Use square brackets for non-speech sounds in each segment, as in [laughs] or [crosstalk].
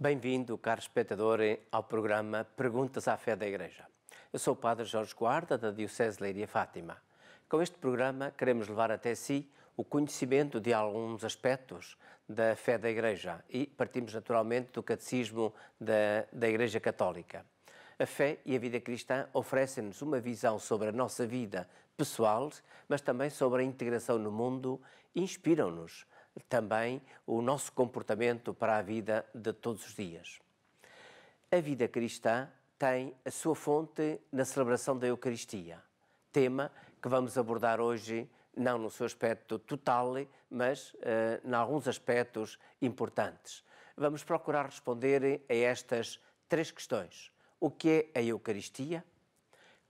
Bem-vindo, caro espectador, ao programa Perguntas à Fé da Igreja. Eu sou o Padre Jorge Guarda, da Diocese Leiria Fátima. Com este programa, queremos levar até si o conhecimento de alguns aspectos da fé da Igreja e partimos naturalmente do Catecismo da, da Igreja Católica. A fé e a vida cristã oferecem-nos uma visão sobre a nossa vida pessoal, mas também sobre a integração no mundo e inspiram-nos também o nosso comportamento para a vida de todos os dias. A vida cristã tem a sua fonte na celebração da Eucaristia, tema que vamos abordar hoje, não no seu aspecto total, mas uh, em alguns aspectos importantes. Vamos procurar responder a estas três questões: o que é a Eucaristia?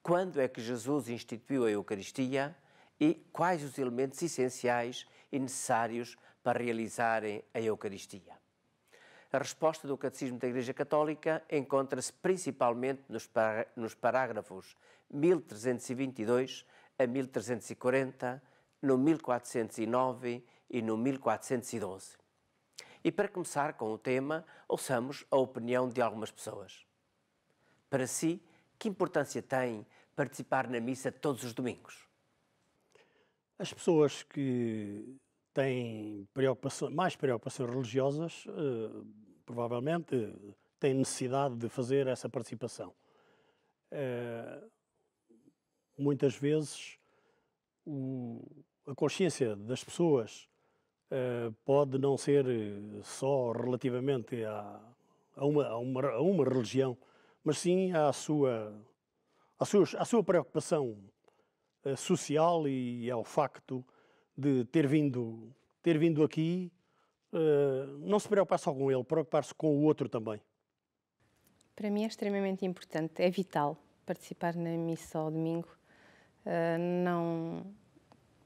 Quando é que Jesus instituiu a Eucaristia? E quais os elementos essenciais e necessários para realizarem a Eucaristia. A resposta do Catecismo da Igreja Católica encontra-se principalmente nos parágrafos 1322 a 1340, no 1409 e no 1412. E para começar com o tema, ouçamos a opinião de algumas pessoas. Para si, que importância tem participar na missa todos os domingos? As pessoas que têm preocupações mais preocupações religiosas, eh, provavelmente têm necessidade de fazer essa participação. Eh, muitas vezes o, a consciência das pessoas eh, pode não ser só relativamente a, a, uma, a, uma, a uma religião, mas sim à sua, à sua, à sua preocupação social e ao facto de ter vindo, ter vindo aqui, uh, não se preocupar só com ele, preocupar-se com o outro também. Para mim é extremamente importante, é vital participar na missa ao domingo. Uh, não,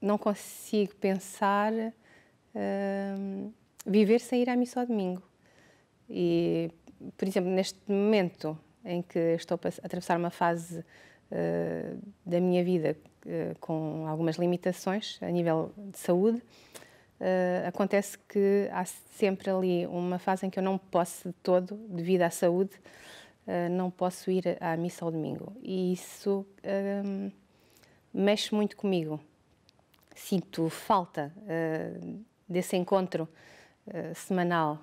não consigo pensar uh, viver sem ir à missa ao domingo. E, por exemplo, neste momento em que estou a atravessar uma fase eh, da minha vida eh, com algumas limitações a nível de saúde, eh, acontece que há sempre ali uma fase em que eu não posso de todo, devido à saúde, não posso ir à missa ao domingo. E isso mexe muito comigo. Sinto falta desse encontro semanal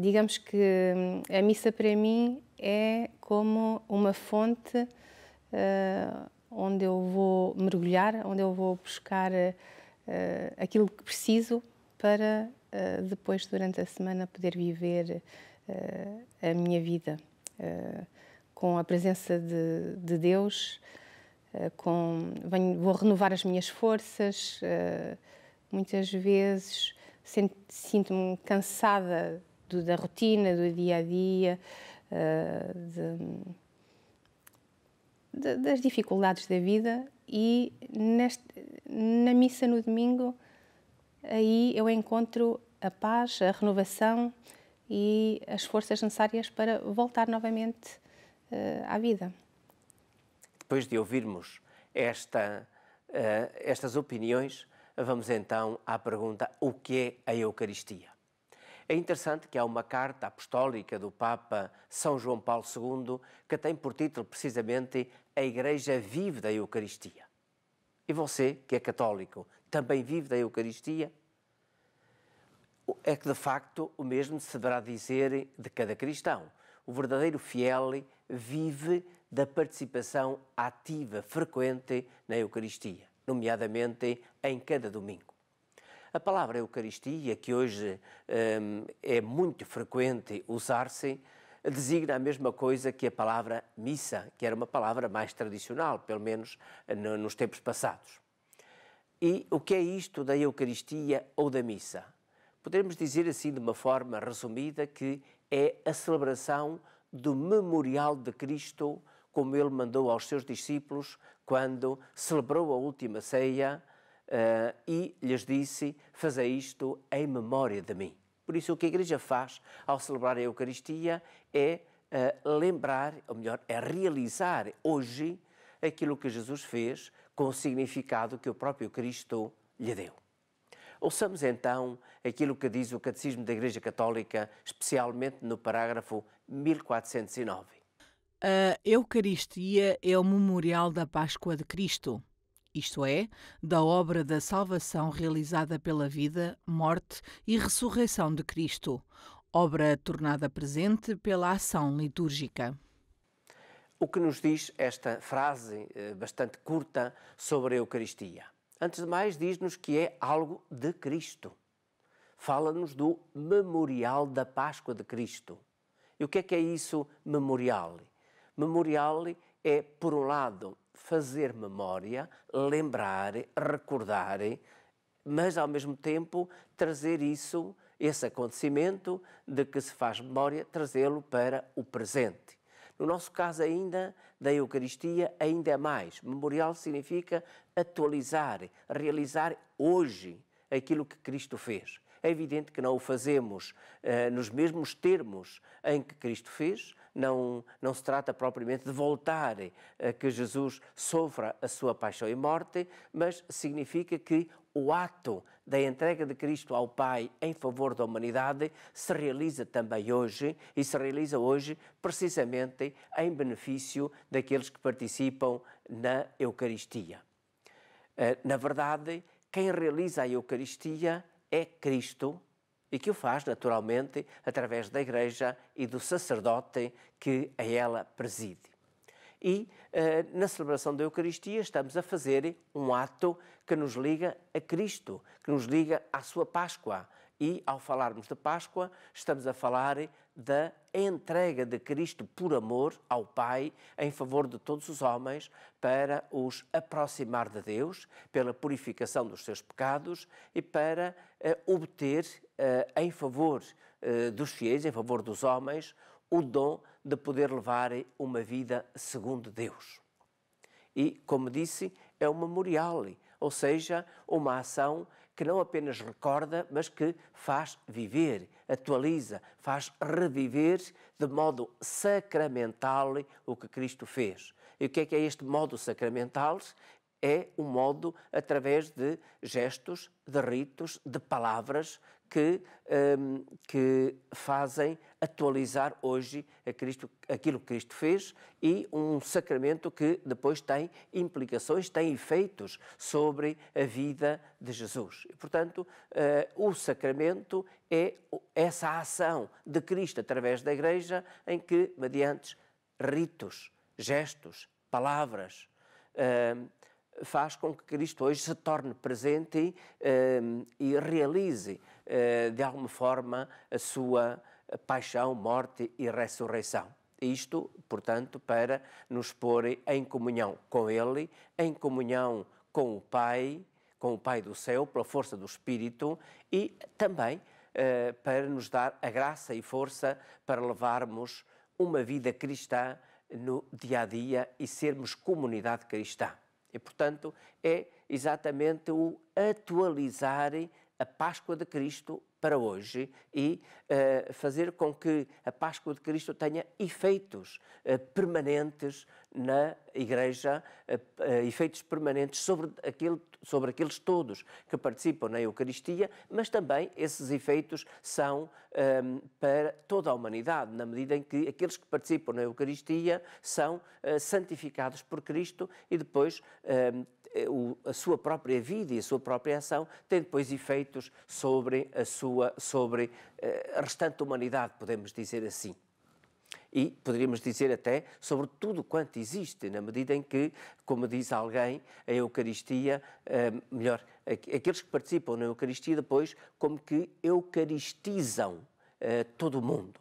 digamos que hum, a missa para mim é como uma fonte uh, onde eu vou mergulhar, onde eu vou buscar uh, aquilo que preciso para uh, depois, durante a semana, poder viver a minha vida com a presença de, de Deus. Com, venho, vou renovar as minhas forças. muitas vezes sinto-me cansada do, da rotina, do dia a dia, eh, de, de, das dificuldades da vida e neste, na missa no domingo aí eu encontro a paz, a renovação e as forças necessárias para voltar novamente uh, à vida. Depois de ouvirmos esta, uh, estas opiniões, vamos então à pergunta: o que é a Eucaristia? É interessante que há uma carta apostólica do Papa São João Paulo II que tem por título precisamente A Igreja Vive da Eucaristia. E você, que é católico, também vive da Eucaristia? É que de facto o mesmo se deverá dizer de cada cristão. O verdadeiro fiel vive da participação ativa, frequente na Eucaristia, nomeadamente em cada domingo. A palavra Eucaristia, que hoje um, é muito frequente usar-se, designa a mesma coisa que a palavra missa, que era uma palavra mais tradicional, pelo menos no, nos tempos passados. E o que é isto da Eucaristia ou da missa? Podemos dizer assim, de uma forma resumida, que é a celebração do memorial de Cristo, como ele mandou aos seus discípulos quando celebrou a última ceia Uh, e lhes disse: Fazei isto em memória de mim. Por isso, o que a Igreja faz ao celebrar a Eucaristia é uh, lembrar, ou melhor, é realizar hoje aquilo que Jesus fez com o significado que o próprio Cristo lhe deu. Ouçamos então aquilo que diz o Catecismo da Igreja Católica, especialmente no parágrafo 1409. A Eucaristia é o memorial da Páscoa de Cristo isto é, da obra da salvação realizada pela vida, morte e ressurreição de Cristo, obra tornada presente pela ação litúrgica. O que nos diz esta frase eh, bastante curta sobre a Eucaristia? Antes de mais, diz-nos que é algo de Cristo. Fala-nos do memorial da Páscoa de Cristo. E o que é que é isso, memorial? Memorial é, por um lado, fazer memória, lembrar, recordar, mas ao mesmo tempo trazer isso, esse acontecimento de que se faz memória, trazê-lo para o presente. No nosso caso ainda, da Eucaristia, ainda é mais. Memorial significa atualizar, realizar hoje aquilo que Cristo fez. É evidente que não o fazemos eh, nos mesmos termos em que Cristo fez, não, não se trata propriamente de voltar a eh, que Jesus sofra a sua paixão e morte, mas significa que o ato da entrega de Cristo ao Pai em favor da humanidade se realiza também hoje e se realiza hoje precisamente em benefício daqueles que participam na Eucaristia. Eh, na verdade, quem realiza a Eucaristia é Cristo e que o faz, naturalmente, através da Igreja e do sacerdote que a ela preside. E eh, na celebração da Eucaristia estamos a fazer um ato que nos liga a Cristo, que nos liga à sua Páscoa, e ao falarmos de Páscoa, estamos a falar da entrega de Cristo por amor ao Pai em favor de todos os homens para os aproximar de Deus, pela purificação dos seus pecados e para eh, obter eh, em favor eh, dos fiéis, em favor dos homens, o dom de poder levar uma vida segundo Deus. E, como disse, é um memorial, ou seja, uma ação que não apenas recorda, mas que faz viver, atualiza, faz reviver de modo sacramental o que Cristo fez. E o que é que é este modo sacramental? É um modo através de gestos, de ritos, de palavras que, um, que fazem atualizar hoje Cristo, aquilo que Cristo fez e um sacramento que depois tem implicações, tem efeitos sobre a vida de Jesus. E, portanto, uh, o sacramento é essa ação de Cristo através da Igreja em que, mediante ritos, gestos, palavras, uh, faz com que Cristo hoje se torne presente uh, e realize eh, de alguma forma, a sua paixão, morte e ressurreição. Isto, portanto, para nos pôr em comunhão com Ele, em comunhão com o Pai, com o Pai do céu, pela força do Espírito e também eh, para nos dar a graça e força para levarmos uma vida cristã no dia a dia e sermos comunidade cristã. E, portanto, é exatamente o atualizar a Páscoa de Cristo para hoje e uh, fazer com que a Páscoa de Cristo tenha efeitos uh, permanentes na Igreja, uh, efeitos permanentes sobre, aquele, sobre aqueles todos que participam na Eucaristia, mas também esses efeitos são um, ehm, para toda a humanidade, na medida em que aqueles que participam na Eucaristia são santificados por Cristo e depois um, ehm, eh, a sua própria vida e a sua própria ação tem depois efeitos sobre a sua sobre eh, a restante humanidade, podemos dizer assim. E poderíamos dizer até sobre tudo quanto existe, na medida em que, como diz alguém, a Eucaristia, eh, melhor, aqueles que participam na Eucaristia depois, como que eucaristizam todo o mundo.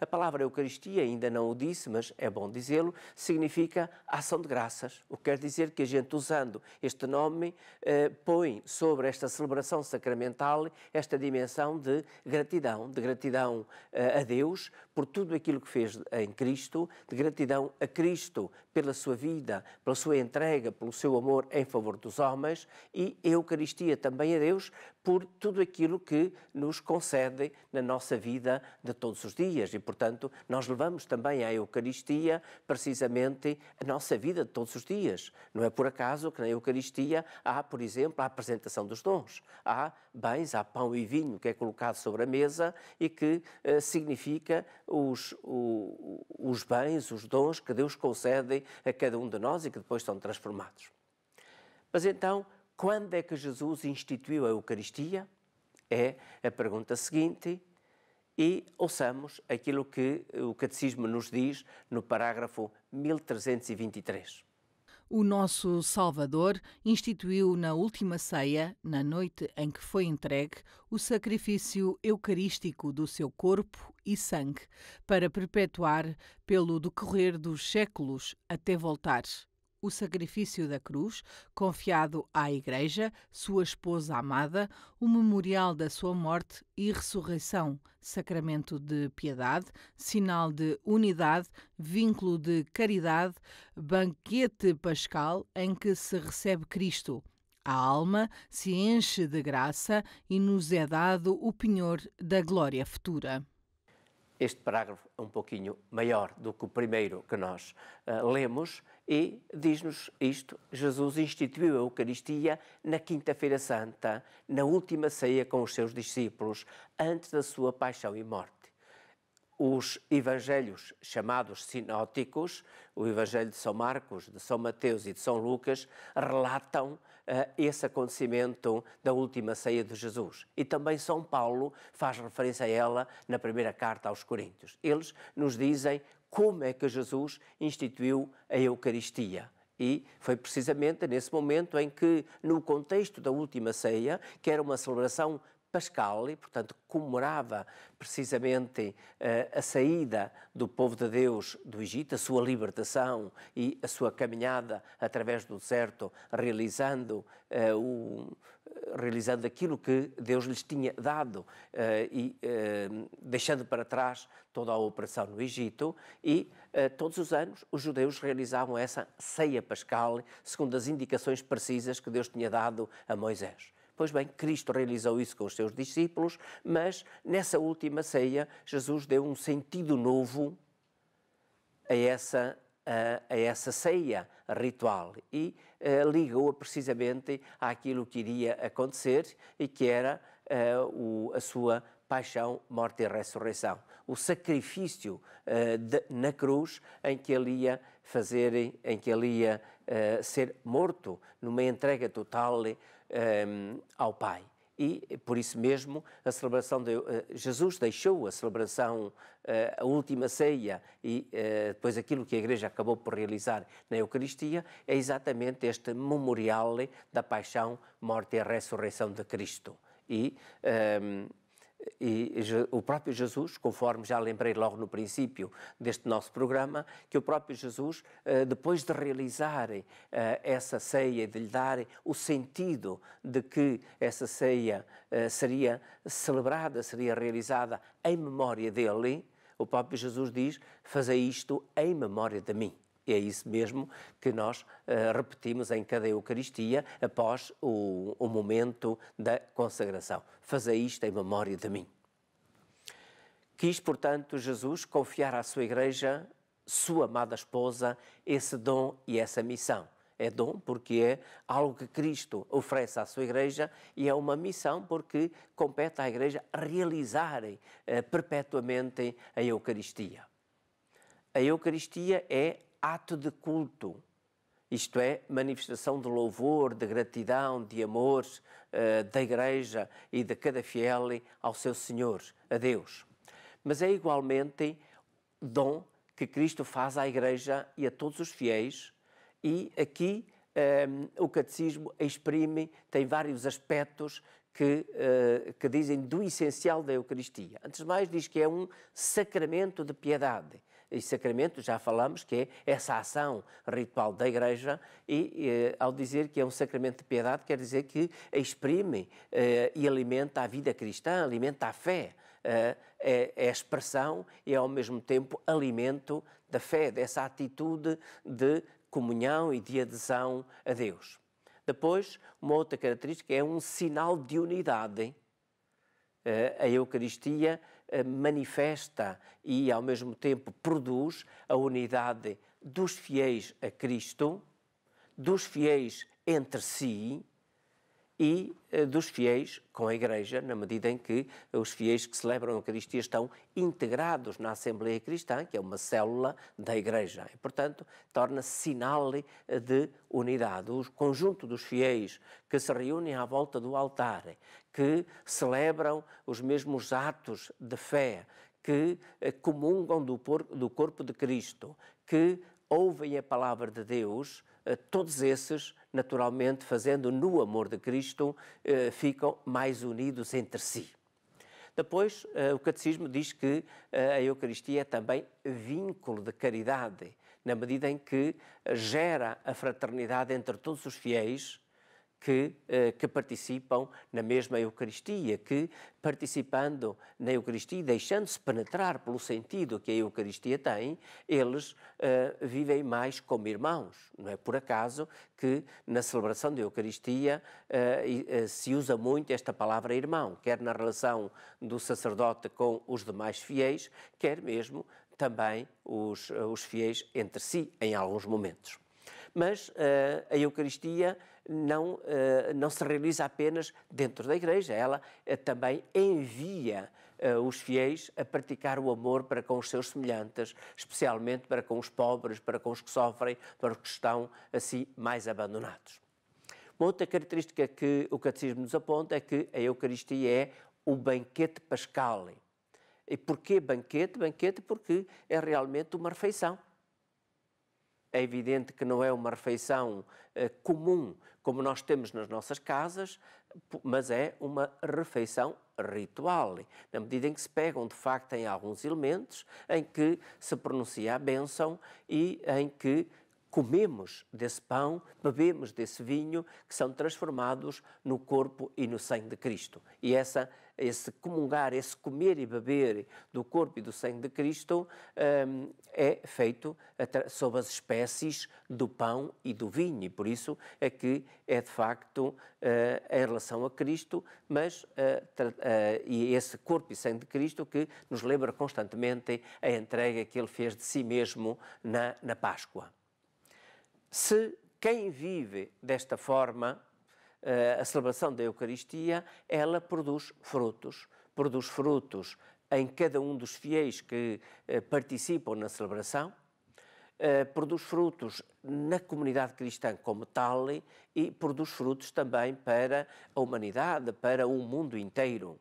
A palavra Eucaristia, ainda não o disse, mas é bom dizê-lo, significa ação de graças. O que quer dizer que a gente, usando este nome, eh, põe sobre esta celebração sacramental esta dimensão de gratidão, de gratidão eh, a Deus por tudo aquilo que fez em Cristo, de gratidão a Cristo pela sua vida, pela sua entrega, pelo seu amor em favor dos homens e Eucaristia também a Deus por tudo aquilo que nos concede na nossa vida de todos os dias e portanto, nós levamos também à Eucaristia, precisamente, a nossa vida de todos os dias. Não é por acaso que na Eucaristia há, por exemplo, a apresentação dos dons. Há bens, há pão e vinho que é colocado sobre a mesa e que eh, significa os, o, os bens, os dons que Deus concede a cada um de nós e que depois são transformados. Mas então, quando é que Jesus instituiu a Eucaristia? É a pergunta seguinte e ouçamos aquilo que o Catecismo nos diz no parágrafo 1323. O nosso Salvador instituiu na última ceia, na noite em que foi entregue, o sacrifício eucarístico do seu corpo e sangue, para perpetuar, pelo decorrer dos séculos, até voltar o sacrifício da cruz, confiado à Igreja, sua esposa amada, o memorial da sua morte e ressurreição, sacramento de piedade, sinal de unidade, vínculo de caridade, banquete pascal em que se recebe Cristo. A alma se enche de graça e nos é dado o penhor da glória futura. Este parágrafo é um pouquinho maior do que o primeiro que nós uh, lemos e diz-nos isto: Jesus instituiu a Eucaristia na Quinta-feira Santa, na última ceia com os seus discípulos, antes da sua paixão e morte. Os evangelhos chamados sinóticos, o Evangelho de São Marcos, de São Mateus e de São Lucas, relatam esse acontecimento da última ceia de Jesus. E também São Paulo faz referência a ela na primeira carta aos Coríntios. Eles nos dizem como é que Jesus instituiu a Eucaristia. E foi precisamente nesse momento em que, no contexto da última ceia, que era uma celebração pascal e, portanto, comemorava precisamente uh, a saída do povo de Deus do Egito, a sua libertação e a sua caminhada através do deserto, realizando, uh, o, realizando aquilo que Deus lhes tinha dado uh, e deixando para trás toda a opressão no Egito. E todos os anos os judeus realizavam essa ceia pascal, segundo as indicações precisas que Deus tinha dado a Moisés. Pois bem, Cristo realizou isso com os seus discípulos, mas nessa última ceia, Jesus deu um sentido novo a essa a, essa ceia ritual e eh, ligou-a precisamente àquilo que iria acontecer e que era eh, o, a sua paixão, morte e ressurreição. O sacrifício uh, de, na cruz em que ele ia fazer, em que ele ia eh, ser morto numa entrega total um, ehm, ao Pai. E por isso mesmo a celebração de uh, Jesus deixou a celebração, uh, a última ceia e depois aquilo que a Igreja acabou por realizar na Eucaristia é exatamente este memorial da paixão, morte e ressurreição de Cristo. E um, ehm, e o próprio Jesus, conforme já lembrei logo no princípio deste nosso programa, que o próprio Jesus, eh, depois de realizar eh, essa ceia e de lhe dar o sentido de que essa ceia eh, seria celebrada, seria realizada em memória dele, o próprio Jesus diz: Fazei isto em memória de mim e é isso mesmo que nós uh, repetimos em cada Eucaristia após o, o momento da consagração. Fazer isto em memória de mim. Quis, portanto, Jesus confiar à sua Igreja, sua amada esposa, esse dom e essa missão. É dom porque é algo que Cristo oferece à sua Igreja e é uma missão porque compete à Igreja realizar eh, perpetuamente a Eucaristia. A Eucaristia é ato de culto, isto é, manifestação de louvor, de gratidão, de amor uh, eh, da Igreja e de cada fiel ao seu Senhor, a Deus. Mas é igualmente dom que Cristo faz à Igreja e a todos os fiéis, e aqui um, ehm, o Catecismo exprime, tem vários aspectos que, uh, que dizem do essencial da Eucaristia. Antes de mais, diz que é um sacramento de piedade e sacramento, já falamos, que é essa ação ritual da Igreja, e eh, ao dizer que é um sacramento de piedade, quer dizer que exprime eh, e alimenta a vida cristã, alimenta a fé. Eh, é, é expressão e ao mesmo tempo alimento da fé, dessa atitude de comunhão e de adesão a Deus. Depois, uma outra característica é um sinal de unidade. Eh, a Eucaristia eh, manifesta e, ao mesmo tempo, produz a unidade dos fiéis a Cristo, dos fiéis entre si e eh, dos fiéis com a Igreja, na medida em que eh, os fiéis que celebram a Eucaristia estão integrados na Assembleia Cristã, que é uma célula da Igreja, e, portanto, torna-se sinal eh, de unidade. O conjunto dos fiéis que se reúnem à volta do altar, que celebram os mesmos atos de fé, que comungam do, corpo de Cristo, que ouvem a palavra de Deus, eh, todos esses, naturalmente, fazendo no amor de Cristo, eh, ficam mais unidos entre si. Depois, eh, o Catecismo diz que a Eucaristia é também vínculo de caridade, na medida em que gera a fraternidade entre todos os fiéis, que, eh, que, participam na mesma Eucaristia, que participando na Eucaristia, deixando-se penetrar pelo sentido que a Eucaristia tem, eles uh, vivem mais como irmãos. Não é por acaso que na celebração da Eucaristia uh, uh, se usa muito esta palavra irmão, quer na relação do sacerdote com os demais fiéis, quer mesmo também os, os fiéis entre si, em alguns momentos. Mas uh, a Eucaristia não, uh, não se realiza apenas dentro da Igreja, ela uh, também envia os fiéis a praticar o amor para com os seus semelhantes, especialmente para com os pobres, para com os que sofrem, para os que estão assim mais abandonados. Uma outra característica que o Catecismo nos aponta é que a Eucaristia é o banquete pascal. E porquê banquete? Banquete porque é realmente uma refeição é evidente que não é uma refeição eh, comum como nós temos nas nossas casas, mas é uma refeição ritual, na medida em que se pegam de facto em alguns elementos, em que se pronuncia a bênção e em que comemos desse pão, bebemos desse vinho, que são transformados no corpo e no sangue de Cristo. E essa, esse comungar, esse comer e beber do corpo e do sangue de Cristo um, é feito sob as espécies do pão e do vinho. E por isso é que é de facto uh, em relação a Cristo, mas uh, uh, e esse corpo e sangue de Cristo que nos lembra constantemente a entrega que ele fez de si mesmo na, na Páscoa se quem vive desta forma eh, a celebração da Eucaristia, ela produz frutos. Produz frutos em cada um dos fiéis que eh, participam na celebração, eh, produz frutos na comunidade cristã como tal e produz frutos também para a humanidade, para o mundo inteiro.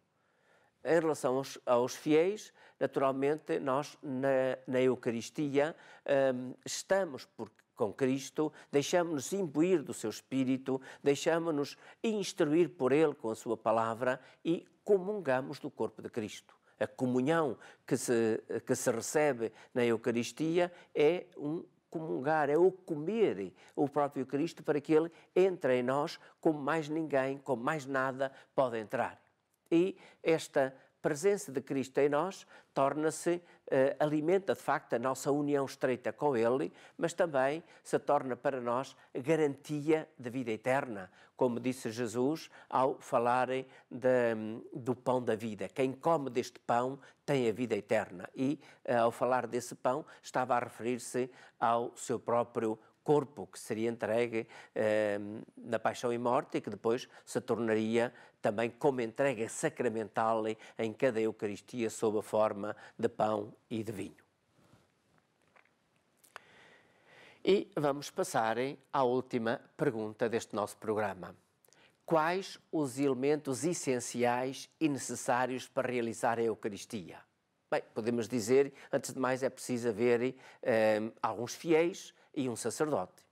Em relação aos, aos fiéis, naturalmente, nós na, na Eucaristia ehm, estamos, porque com Cristo, deixamos-nos imbuir do seu Espírito, deixamos-nos instruir por Ele com a sua palavra e comungamos do corpo de Cristo. A comunhão que se, que se recebe na Eucaristia é um comungar, é o comer o próprio Cristo para que Ele entre em nós como mais ninguém, como mais nada pode entrar. E esta presença de Cristo em nós torna-se eh, alimenta de facto a nossa união estreita com Ele, mas também se torna para nós garantia de vida eterna, como disse Jesus ao falarem de, do pão da vida. Quem come deste pão tem a vida eterna. E eh, ao falar desse pão, estava a referir-se ao seu próprio corpo que seria entregue eh, na paixão e morte e que depois se tornaria também como entrega sacramental em cada Eucaristia sob a forma de pão e de vinho. E vamos passar à última pergunta deste nosso programa. Quais os elementos essenciais e necessários para realizar a Eucaristia? Bem, podemos dizer, antes de mais, é preciso haver eh, alguns fiéis e um sacerdote.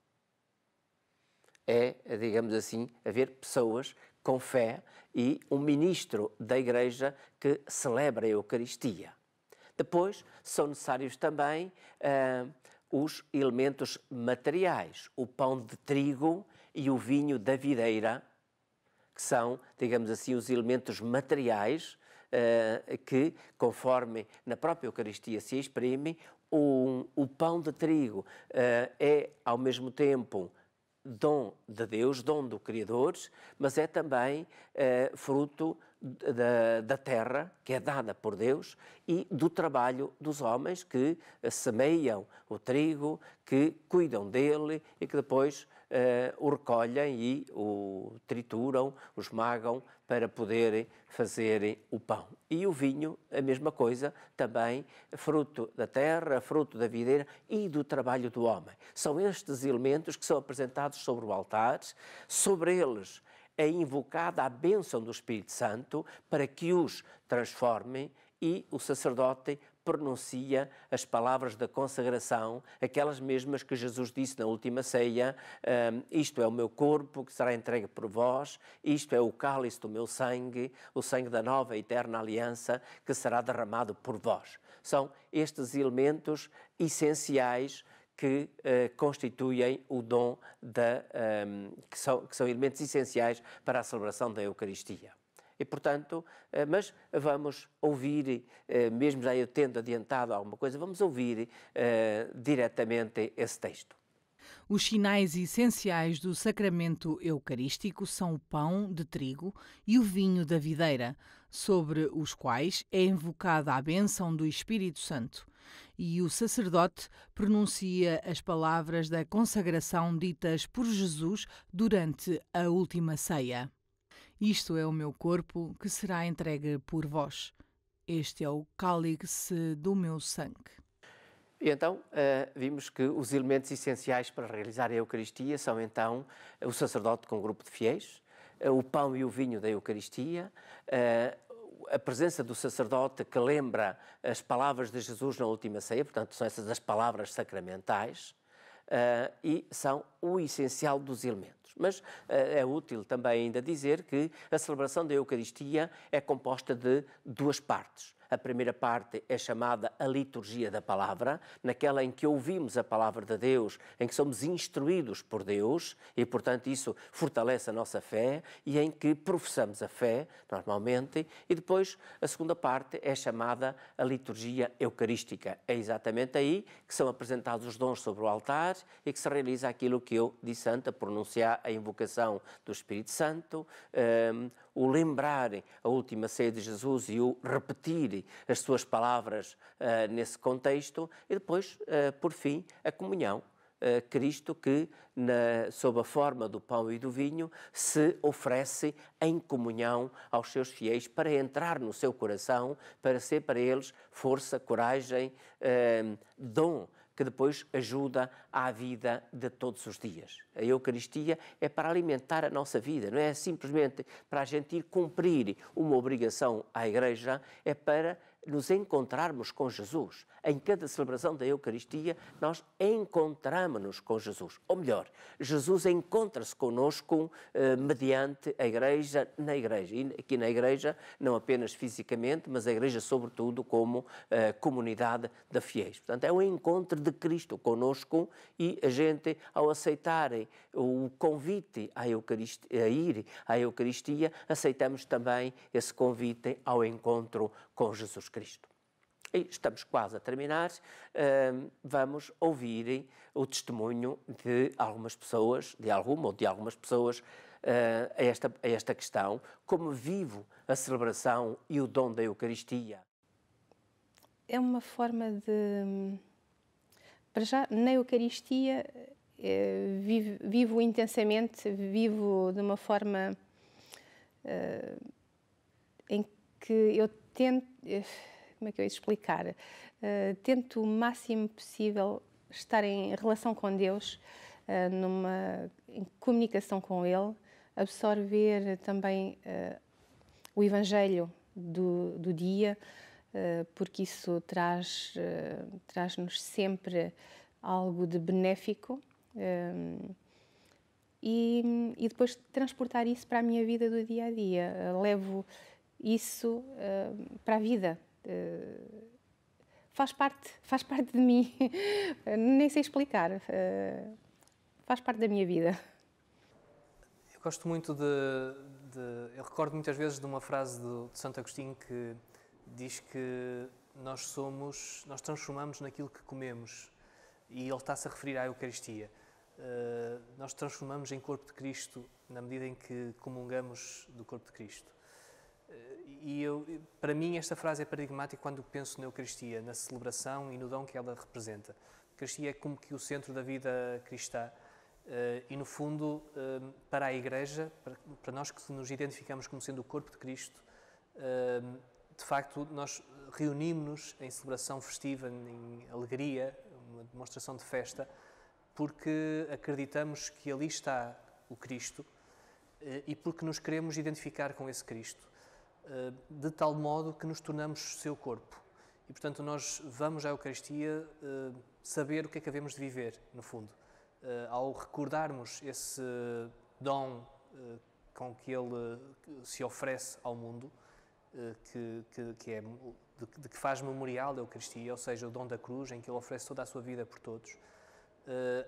É, digamos assim, haver pessoas com fé e um ministro da Igreja que celebra a Eucaristia. Depois, são necessários também uh, os elementos materiais, o pão de trigo e o vinho da videira, que são, digamos assim, os elementos materiais uh, que, conforme na própria Eucaristia se exprime, o, o pão de trigo uh, é, ao mesmo tempo, dom de Deus, dom do Criador, mas é também eh, fruto da, da, terra, que é dada por Deus, e do trabalho dos homens que semeiam o trigo, que cuidam dele e que depois eh, o recolhem e o trituram, o esmagam para poderem fazer o pão. E o vinho, a mesma coisa, também fruto da terra, fruto da videira e do trabalho do homem. São estes elementos que são apresentados sobre o altar, sobre eles é invocada a bênção do Espírito Santo para que os transformem e o sacerdote pronuncia as palavras da consagração, aquelas mesmas que Jesus disse na última ceia: Isto é o meu corpo que será entregue por vós, isto é o cálice do meu sangue, o sangue da nova e eterna aliança que será derramado por vós. São estes elementos essenciais que eh, constituem o dom da, um, que, são, que são elementos essenciais para a celebração da Eucaristia. E, portanto, eh, mas vamos ouvir, eh, mesmo já eu tendo adiantado alguma coisa, vamos ouvir eh, diretamente esse texto. Os sinais essenciais do sacramento eucarístico são o pão de trigo e o vinho da videira, sobre os quais é invocada a bênção do Espírito Santo. E o sacerdote pronuncia as palavras da consagração ditas por Jesus durante a última ceia. Isto é o meu corpo que será entregue por vós. Este é o cálice do meu sangue. E então eh, vimos que os elementos essenciais para realizar a Eucaristia são então o sacerdote com o um grupo de fiéis, eh, o pão e o vinho da Eucaristia, eh, a presença do sacerdote que lembra as palavras de Jesus na última ceia, portanto, são essas as palavras sacramentais, e são o essencial dos elementos. Mas eh, é útil também ainda dizer que a celebração da Eucaristia é composta de duas partes. A primeira parte é chamada a liturgia da palavra, naquela em que ouvimos a palavra de Deus, em que somos instruídos por Deus e, portanto, isso fortalece a nossa fé e em que professamos a fé, normalmente. E depois a segunda parte é chamada a liturgia eucarística. É exatamente aí que são apresentados os dons sobre o altar e que se realiza aquilo que eu disse antes, a pronunciar a invocação do Espírito Santo. Um, o lembrarem a última ceia de Jesus e o repetirem as suas palavras uh, nesse contexto, e depois, uh, por fim, a comunhão. Eh, Cristo que, na, sob a forma do pão e do vinho, se oferece em comunhão aos seus fiéis para entrar no seu coração, para ser para eles força, coragem, dom que depois ajuda à vida de todos os dias. A Eucaristia é para alimentar a nossa vida, não é, é simplesmente para a gente ir cumprir uma obrigação à Igreja, é para nos encontrarmos com Jesus. Em cada celebração da Eucaristia, nós encontramos-nos com Jesus. Ou melhor, Jesus encontra-se conosco eh, mediante a Igreja, na Igreja. E aqui na Igreja, não apenas fisicamente, mas a Igreja, sobretudo, como eh, comunidade de fiéis. Portanto, é o um encontro de Cristo conosco e a gente, ao aceitarem o convite à Eucaristia, a ir à Eucaristia, aceitamos também esse convite ao encontro com Jesus Cristo. E estamos quase a terminar. Vamos ouvir o testemunho de algumas pessoas, de alguma ou de algumas pessoas, ah, a esta, a esta questão, como vivo a celebração e o dom da Eucaristia. É uma forma de. Para já, na Eucaristia, eh, vivo, vivo intensamente, vivo de uma forma eh, em que eu tento, eh, como é que eu ia explicar? Uh, tento o máximo possível estar em relação com Deus, uh, numa em comunicação com Ele, absorver também uh, o Evangelho do, do dia, porque isso traz traz-nos sempre algo de benéfico. Um, e, e, depois transportar isso para a minha vida do dia a dia. Levo isso uh, para a vida. Uh, faz, parte, faz parte de mim, [laughs] nem sei explicar, hum, faz parte da minha vida. Eu gosto muito de, de Eu recordo muitas vezes de uma frase do, de Santo Agostinho que diz que nós somos, nós transformamos naquilo que comemos e ele está-se a referir à Eucaristia. nós transformamos em corpo de Cristo na medida em que comungamos do corpo de Cristo. Eh, e eu, para mim esta frase é paradigmática quando penso na Eucaristia, na celebração e no dom que ela representa. A Eucaristia é como que o centro da vida cristã eh, e, no fundo, eh, para a Igreja, para nós que nos identificamos como sendo o corpo de Cristo, de facto, nós reunimos-nos em celebração festiva, em alegria, uma demonstração de festa, porque acreditamos que ali está o Cristo e porque nos queremos identificar com esse Cristo. Eh, de tal modo que nos tornamos seu corpo. E, portanto, nós vamos à Eucaristia eh, saber o que é que devemos de viver, no fundo. Eh, ao recordarmos esse dom com que ele se oferece ao mundo, que, que, que é, de, de, que faz memorial da Eucaristia, ou seja, o dom da cruz, em que ele oferece toda a sua vida por todos,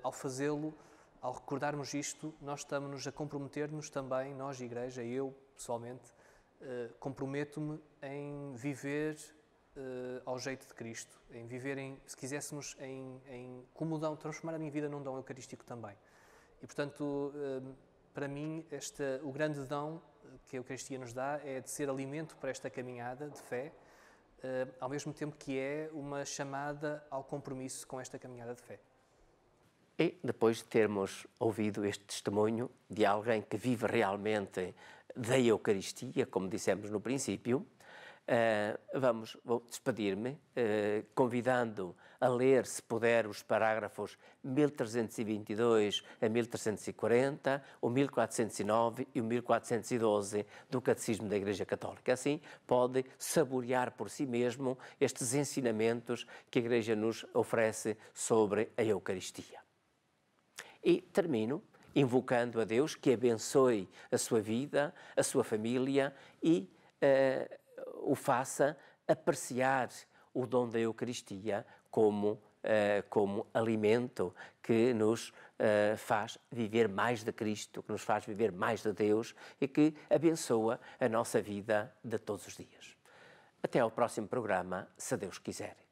ao fazê-lo, ao recordarmos isto, nós estamos-nos a nos também, nós, Igreja, eu pessoalmente, eh, comprometo-me em viver uh, ao jeito de Cristo, em viver, em, se quiséssemos, em, em como dão, transformar a minha vida num dom eucarístico também. E, portanto, eh, para mim, esta, o grande dom que a Eucaristia nos dá é de ser alimento para esta caminhada de fé, ao mesmo tempo que é uma chamada ao compromisso com esta caminhada de fé. E depois de termos ouvido este testemunho de alguém que vive realmente da Eucaristia, como dissemos no princípio, uh, vamos despedir-me, uh, convidando a ler, se puder, os parágrafos 1322 a 1340, o 1409 e o 1412 do Catecismo da Igreja Católica. Assim, pode saborear por si mesmo estes ensinamentos que a Igreja nos oferece sobre a Eucaristia. E termino invocando a Deus que abençoe a sua vida, a sua família e uh, o faça apreciar o dom da Eucaristia como, uh, como alimento que nos uh, faz viver mais de Cristo, que nos faz viver mais de Deus e que abençoa a nossa vida de todos os dias. Até ao próximo programa, se Deus quiser.